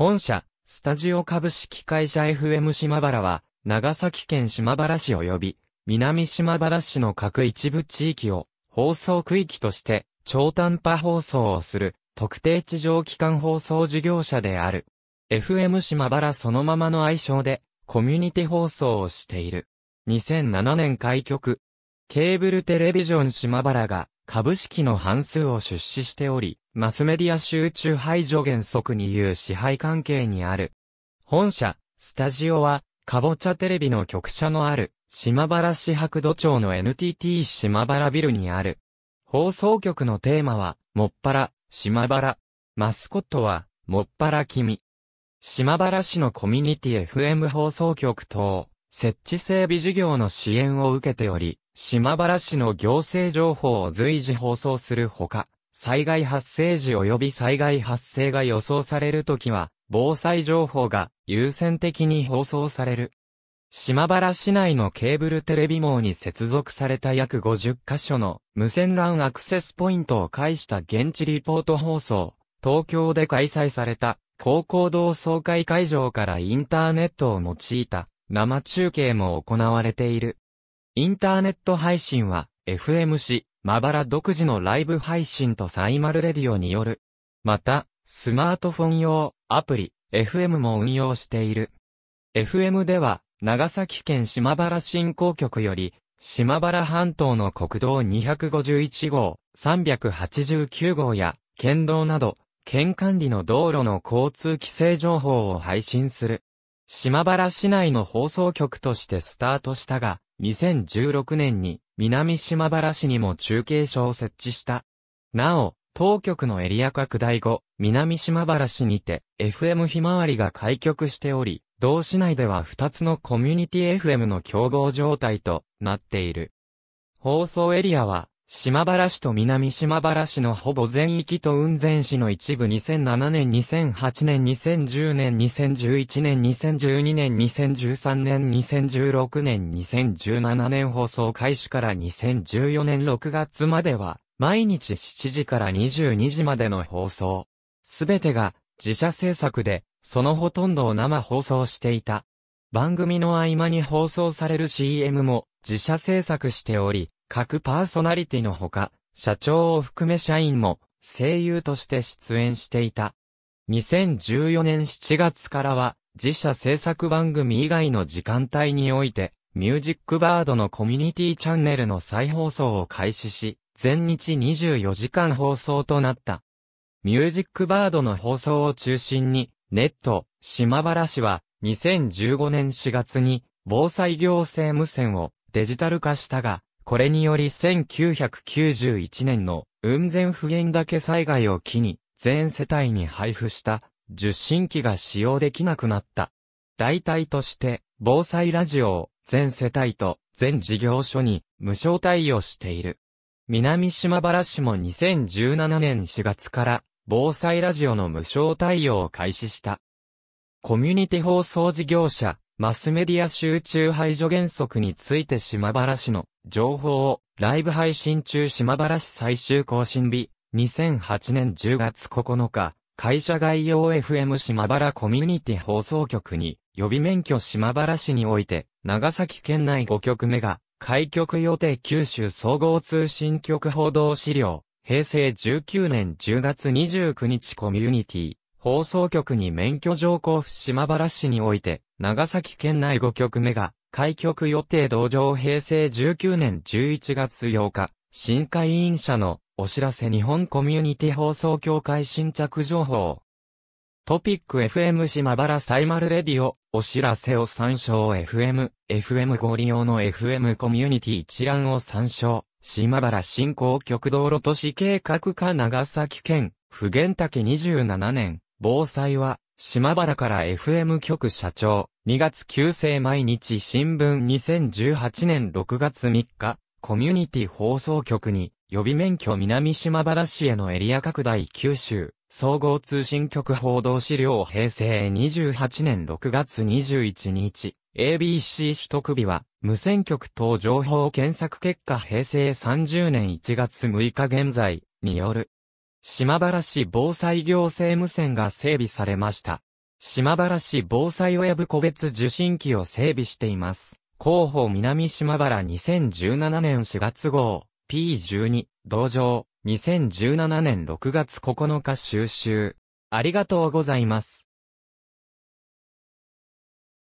本社、スタジオ株式会社 FM 島原は、長崎県島原市及び、南島原市の各一部地域を、放送区域として、超短波放送をする、特定地上機関放送事業者である。FM 島原そのままの愛称で、コミュニティ放送をしている。2007年開局。ケーブルテレビジョン島原が、株式の半数を出資しており、マスメディア集中排除原則に言う支配関係にある。本社、スタジオは、かぼちゃテレビの局舎のある、島原市白土町の NTT 島原ビルにある。放送局のテーマは、もっぱら、島原。マスコットは、もっぱら君。島原市のコミュニティ FM 放送局等、設置整備事業の支援を受けており、島原市の行政情報を随時放送するほか、災害発生時及び災害発生が予想されるときは、防災情報が優先的に放送される。島原市内のケーブルテレビ網に接続された約50カ所の無線 LAN アクセスポイントを介した現地リポート放送、東京で開催された高校同窓会会場からインターネットを用いた生中継も行われている。インターネット配信は、FMC、まばら独自のライブ配信とサイマルレディオによる。また、スマートフォン用、アプリ、FM も運用している。FM では、長崎県島原振興局より、島原半島の国道251号、389号や、県道など、県管理の道路の交通規制情報を配信する。島原市内の放送局としてスタートしたが、2016年に南島原市にも中継所を設置した。なお、当局のエリア拡大後、南島原市にて FM ひまわりが開局しており、同市内では2つのコミュニティ FM の競合状態となっている。放送エリアは島原市と南島原市のほぼ全域と雲仙市の一部2007年2008年2010年2011年2012年2013年2016年2017年放送開始から2014年6月までは毎日7時から22時までの放送。すべてが自社制作でそのほとんどを生放送していた。番組の合間に放送される CM も自社制作しており、各パーソナリティのほか、社長を含め社員も声優として出演していた。2014年7月からは、自社制作番組以外の時間帯において、ミュージックバードのコミュニティチャンネルの再放送を開始し、全日24時間放送となった。ミュージックバードの放送を中心に、ネット、島原市は、2015年4月に、防災行政無線をデジタル化したが、これにより1991年の雲仙普賢岳災害を機に、全世帯に配布した受信機が使用できなくなった。代替として、防災ラジオを全世帯と全事業所に無償対応している。南島原市も2017年4月から防災ラジオの無償対応を開始した。コミュニティ放送事業者マスメディア集中排除原則について島原市の情報をライブ配信中島原市最終更新日2008年10月9日会社概要 FM 島原コミュニティ放送局に予備免許島原市において長崎県内5局目が開局予定九州総合通信局報道資料平成19年10月29日コミュニティ放送局に免許条項付島原市において長崎県内5局目が、開局予定同場平成19年11月8日、新会員者のお知らせ日本コミュニティ放送協会新着情報。トピック FM 島原サイマルレディオ、お知らせを参照 FM、FM ご利用の FM コミュニティ一覧を参照、島原振興局道路都市計画課長崎県、普賢岳27年、防災は、島原から FM 局社長、2月旧正毎日新聞2018年6月3日、コミュニティ放送局に、予備免許南島原市へのエリア拡大九州、総合通信局報道資料平成28年6月21日、ABC 取得日は、無線局等情報検索結果平成30年1月6日現在、による。島原市防災行政無線が整備されました。島原市防災親ぶ個別受信機を整備しています。広報南島原2017年4月号、P12、同乗2017年6月9日収集。ありがとうございます。